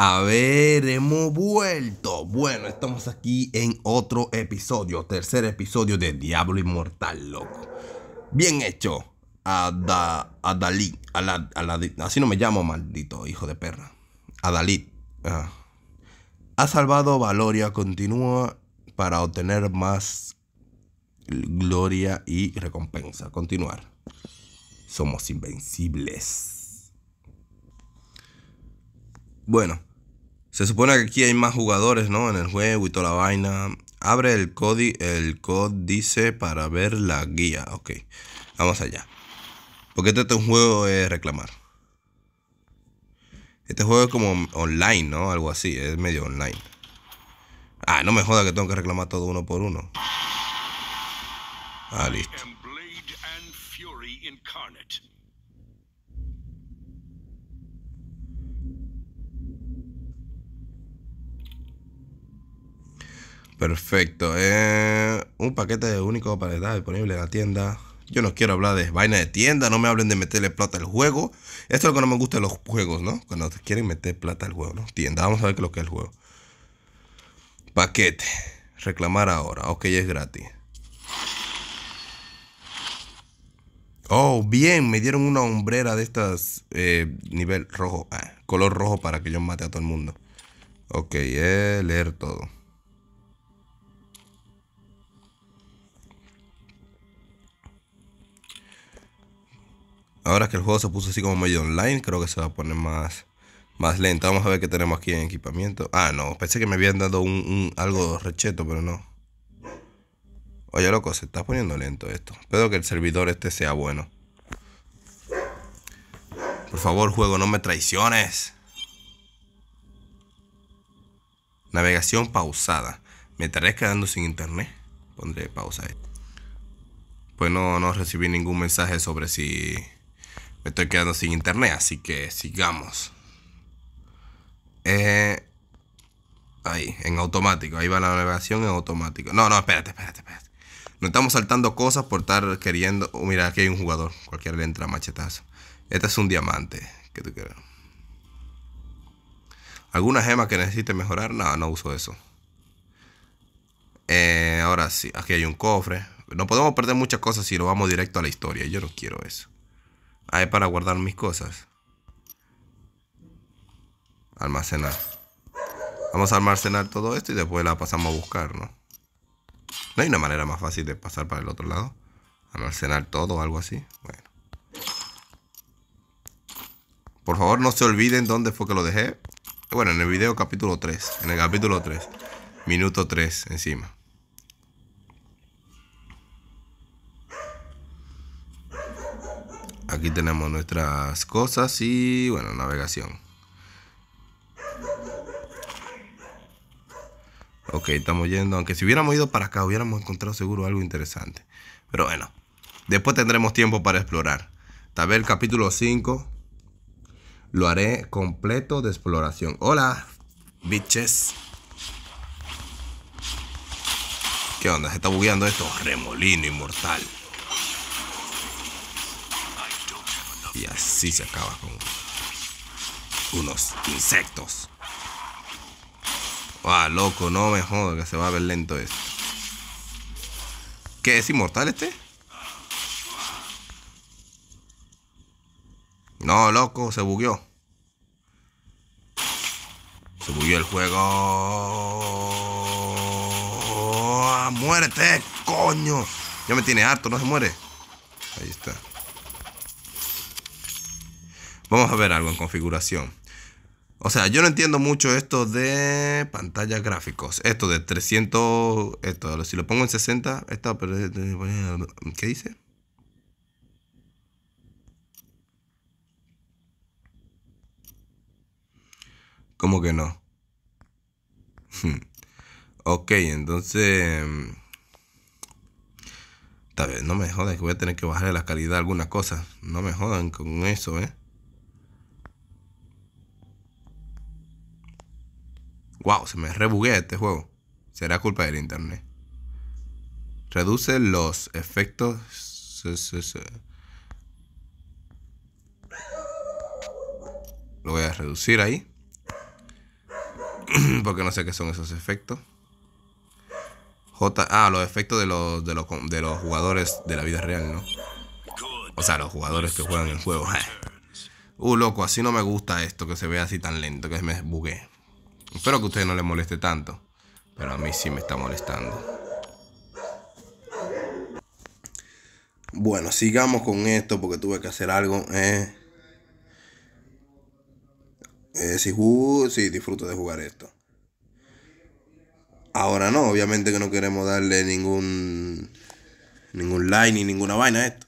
A ver, hemos vuelto. Bueno, estamos aquí en otro episodio, tercer episodio de Diablo Inmortal, loco. Bien hecho. A, a Dalí, así no me llamo, maldito hijo de perra. A Dalí. Ah. Ha salvado Valoria, continúa para obtener más gloria y recompensa. Continuar. Somos invencibles. Bueno, se supone que aquí hay más jugadores, ¿no? En el juego y toda la vaina. Abre el, el dice para ver la guía. Ok, vamos allá. Porque este, este es un juego de reclamar. Este juego es como online, ¿no? Algo así, es medio online. Ah, no me joda que tengo que reclamar todo uno por uno. Ah, listo. Perfecto. Eh, un paquete único para edad disponible en la tienda. Yo no quiero hablar de vaina de tienda, no me hablen de meterle plata al juego. Esto es lo que no me gusta de los juegos, ¿no? Cuando te quieren meter plata al juego, ¿no? Tienda, vamos a ver qué es lo que es el juego. Paquete. Reclamar ahora. Ok, es gratis. Oh, bien, me dieron una hombrera de estas eh, nivel rojo, ah, color rojo para que yo mate a todo el mundo. Ok, eh, leer todo. Ahora que el juego se puso así como medio online, creo que se va a poner más, más lenta. Vamos a ver qué tenemos aquí en equipamiento. Ah, no, pensé que me habían dado un, un algo recheto, pero no. Oye, loco, se está poniendo lento esto. Espero que el servidor este sea bueno. Por favor, juego, no me traiciones. Navegación pausada. ¿Me estaré quedando sin internet? Pondré pausa. Pues no, no recibí ningún mensaje sobre si estoy quedando sin internet, así que sigamos. Eh, ahí, en automático. Ahí va la navegación en automático. No, no, espérate, espérate, espérate. No estamos saltando cosas por estar queriendo. Oh, mira, aquí hay un jugador. Cualquiera le entra machetazo. Este es un diamante. ¿Qué tú ¿Alguna gema que necesite mejorar? No, no uso eso. Eh, ahora sí, aquí hay un cofre. No podemos perder muchas cosas si lo vamos directo a la historia. Yo no quiero eso. Ahí para guardar mis cosas. Almacenar. Vamos a almacenar todo esto y después la pasamos a buscar, ¿no? No hay una manera más fácil de pasar para el otro lado. Almacenar todo o algo así. Bueno. Por favor, no se olviden dónde fue que lo dejé. Bueno, en el video capítulo 3. En el capítulo 3. Minuto 3 encima. Aquí tenemos nuestras cosas y bueno, navegación. Ok, estamos yendo. Aunque si hubiéramos ido para acá, hubiéramos encontrado seguro algo interesante. Pero bueno, después tendremos tiempo para explorar. Tal vez el capítulo 5 lo haré completo de exploración. Hola, bitches. ¿Qué onda? Se está bugueando esto. Remolino inmortal. Y así se acaba con unos insectos. Ah, loco, no me jodas que se va a ver lento esto. ¿Qué es inmortal este? No, loco, se bugueó. Se bugueó el juego. ¡Muérete, coño! Ya me tiene harto, no se muere. Ahí está. Vamos a ver algo en configuración. O sea, yo no entiendo mucho esto de Pantallas gráficos. Esto de 300, esto, si lo pongo en 60, pero ¿qué dice? ¿Cómo que no? ok, entonces... Mm, tal vez no me jodan que voy a tener que bajar la calidad de algunas cosas. No me jodan con eso, ¿eh? Wow, se me rebugué este juego. Será culpa del internet. Reduce los efectos. Lo voy a reducir ahí. Porque no sé qué son esos efectos. J ah, los efectos de los, de los, jugadores de la vida real, ¿no? O sea, los jugadores que juegan el juego. uh, loco, así no me gusta esto, que se vea así tan lento, que me bugué Espero que a ustedes no le moleste tanto. Pero a mí sí me está molestando. Bueno, sigamos con esto porque tuve que hacer algo. Eh. eh si sí, disfruto de jugar esto. Ahora no, obviamente que no queremos darle ningún ningún like ni ninguna vaina a esto.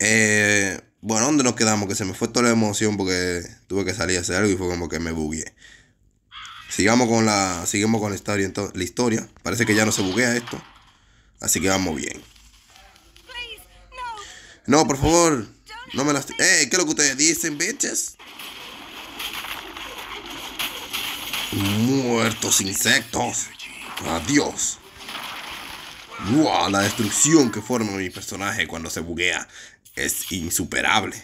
Eh, bueno, ¿dónde nos quedamos? Que se me fue toda la emoción porque tuve que salir a hacer algo y fue como que me bugué. Sigamos con la, sigamos con la historia, la historia. Parece que ya no se buguea esto. Así que vamos bien. No, por favor. No me las... ¿Qué es lo que ustedes dicen, bitches? Muertos insectos. Adiós. Wow, la destrucción que forma mi personaje cuando se buguea es insuperable.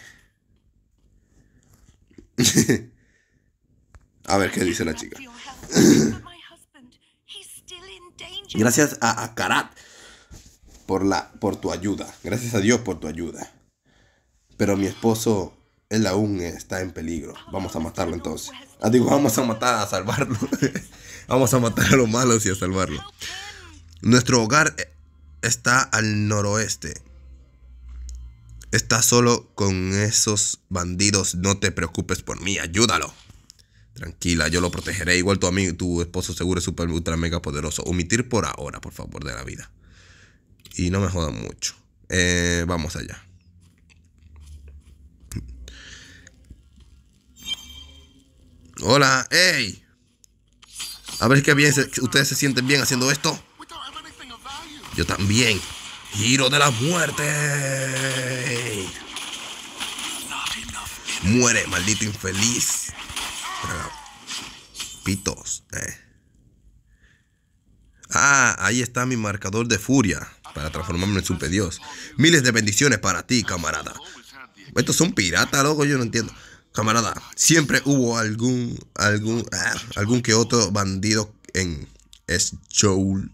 A ver qué dice la chica. Gracias a, Karat por, la, por tu ayuda. Gracias a Dios por tu ayuda. Pero mi esposo, él aún está en peligro. Vamos a matarlo entonces. Ah, digo, vamos a matar, a salvarlo. vamos a matar a los malos y a salvarlo. Nuestro hogar está al noroeste. Está solo con esos bandidos. No te preocupes por mí. Ayúdalo. Tranquila, yo lo protegeré. Igual tu amigo, tu esposo seguro es super ultra mega poderoso. Omitir por ahora, por favor, de la vida. Y no me jodan mucho. Eh, vamos allá. Hola, hey. A ver qué bien ustedes se sienten bien haciendo esto. Yo también. Giro de la muerte. Muere, maldito infeliz. Eh. Ah, ahí está mi marcador de furia para transformarme en super dios. Miles de bendiciones para ti, camarada. Estos son piratas, loco, yo no entiendo. Camarada, siempre hubo algún, algún, ah, algún que otro bandido en School.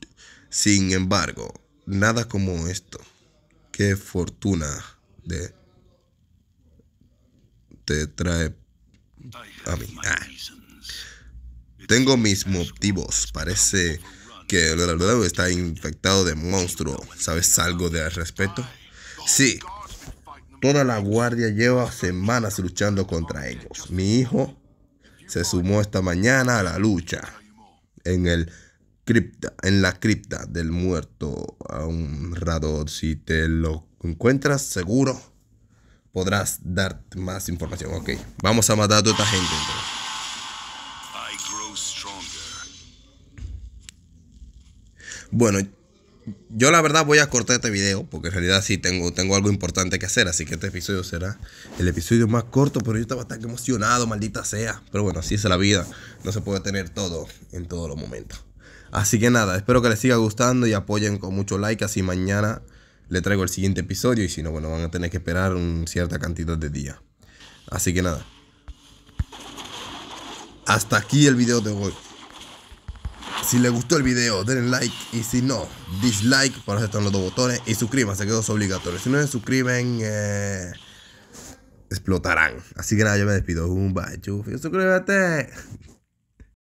Sin embargo, nada como esto. Qué fortuna de te trae a mí. Ah. Tengo mis motivos. Parece que el está infectado de monstruo. ¿Sabes algo de al respecto? Sí. Toda la guardia lleva semanas luchando contra ellos. Mi hijo se sumó esta mañana a la lucha en el en la cripta del muerto a un rador. Si te lo encuentras seguro, podrás dar más información. Ok, vamos a matar a toda esta gente Bueno, yo la verdad voy a cortar este video porque en realidad sí tengo, tengo algo importante que hacer, así que este episodio será el episodio más corto, pero yo estaba tan emocionado, maldita sea. Pero bueno, así es la vida, no se puede tener todo en todos los momentos. Así que nada, espero que les siga gustando y apoyen con mucho like, así mañana le traigo el siguiente episodio y si no, bueno, van a tener que esperar una cierta cantidad de días. Así que nada. Hasta aquí el video de hoy. Si les gustó el video, denle like. Y si no, dislike. Para eso están los dos botones. Y suscríbanse, que es obligatorio. Si no se suscriben, eh, explotarán. Así que nada, yo me despido. Un bye, chufi. Suscríbete.